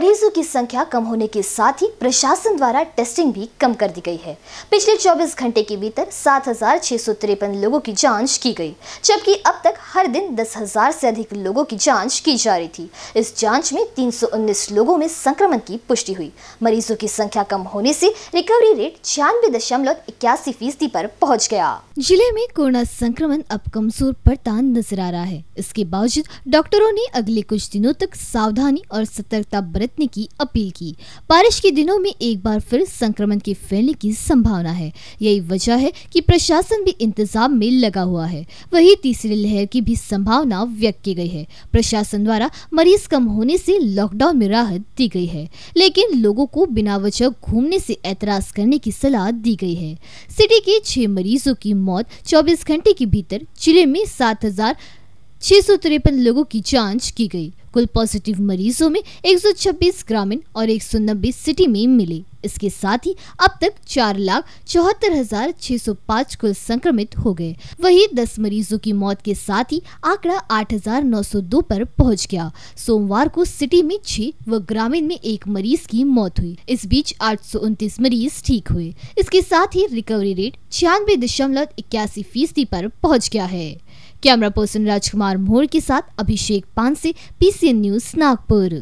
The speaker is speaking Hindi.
मरीजों की संख्या कम होने के साथ ही प्रशासन द्वारा टेस्टिंग भी कम कर दी गई है पिछले 24 घंटे के भीतर सात लोगों की जांच की गई जबकि अब तक हर दिन दस हजार से अधिक लोगों की जांच की जा रही थी इस जांच में 319 लोगों में संक्रमण की पुष्टि हुई मरीजों की संख्या कम होने से रिकवरी रेट छियानवे दशमलव इक्यासी फीसदी पर पहुंच गया जिले में कोरोना संक्रमण अब कमजोर पड़ता नजर आ रहा है इसके बावजूद डॉक्टरों ने अगले कुछ दिनों तक सावधानी और सतर्कता बरत बरतने की अपील की बारिश के दिनों में एक बार फिर संक्रमण के फैलने की संभावना है यही वजह है कि प्रशासन भी इंतजाम में लगा हुआ है वही तीसरी लहर की भी संभावना व्यक्त की गई है प्रशासन द्वारा मरीज कम होने से लॉकडाउन में राहत दी गई है लेकिन लोगों को बिना वजह घूमने से एतराज करने की सलाह दी गई है सिटी के छह मरीजों की मौत चौबीस घंटे के भीतर जिले में सात हजार छह लोगों की जांच की गई कुल पॉजिटिव मरीजों में 126 ग्रामीण और 190 सिटी में मिले इसके साथ ही अब तक चार लाख चौहत्तर हजार छह सौ पाँच कुल संक्रमित हो गए वहीं 10 मरीजों की मौत के साथ ही आंकड़ा 8,902 पर पहुंच गया सोमवार को सिटी में छह व ग्रामीण में एक मरीज की मौत हुई इस बीच आठ मरीज ठीक हुए इसके साथ ही रिकवरी रेट छियानवे दशमलव इक्यासी फीसदी पर पहुँच गया है कैमरा पर्सन राजकुमार मोर के साथ अभिषेक पानसे पीसीएन न्यूज नागपुर